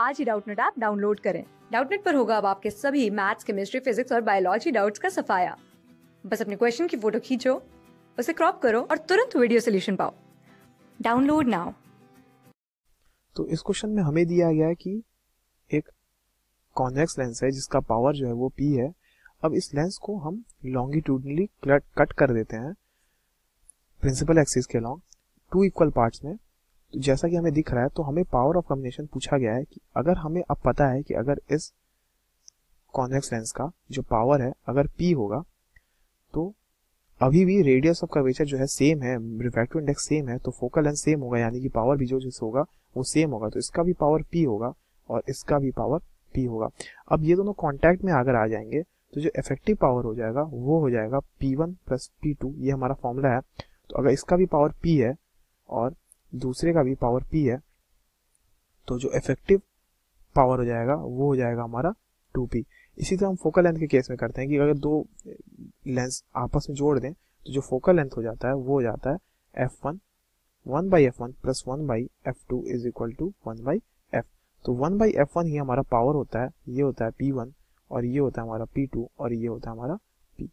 आज ही Doubtnut app download करें डाउटनेट पर होगा अब आपके सभी मैथ्स केमिस्ट्री फिजिक्स और बायोलॉजी डाउट्स का सफाया बस अपने क्वेश्चन की फोटो खींचो उसे क्रॉप करो और तुरंत वीडियो सोल्यूशन पाओ डाउनलोड नाउ तो इस क्वेश्चन में हमें दिया गया है कि एक कॉन्वेक्स लेंस है जिसका पावर जो है वो पी है अब इस लेंस को हम लॉन्गिट्यूडनली कट कर देते हैं प्रिंसिपल एक्सिस के लॉन्ग टू इक्वल पार्ट्स में जैसा कि हमें दिख रहा है तो हमें पावर ऑफ कॉम्बिनेशन पूछा गया है कि अगर हमें अब पता है कि अगर इस कॉन्वेक्स लेंस का जो पावर है अगर पी होगा तो अभी भी रेडियस ऑफ कर्वेचर जो है सेम है रिफ्रैक्टिव इंडेक्स सेम है तो फोकल लेंथ सेम होगा यानी कि पावर भी जो जिस होगा वो सेम होगा तो इसका भी पावर पी होगा और इसका भी पावर पी होगा अब ये दोनों कॉन्टैक्ट में अगर आ जाएंगे तो जो इफेक्टिव पावर हो जाएगा वो हो जाएगा P one plus P two ये हमारा फॉर्मूला है तो अगर इसका भी पावर पी है और दूसरे का भी पावर पी है तो जो इफेक्टिव पावर हो जाएगा वो हो जाएगा हमारा टू पी इसी तरह हम फोकल लेंथ के केस में करते हैं कि अगर दो लेंस आपस में जोड़ दें तो जो फोकल लेंथ हो जाता है वो हो जाता है F one one by F one plus one by F two is equal to one by F तो वन बाई एफ वन ही हमारा पावर होता है ये होता है पी वन और ये होता है हमारा पी टू और ये होता है हमारा पी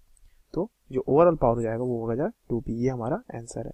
तो जो ओवरऑल पावर हो जाएगा वो हो जाएगा टू पी ये हमारा आंसर है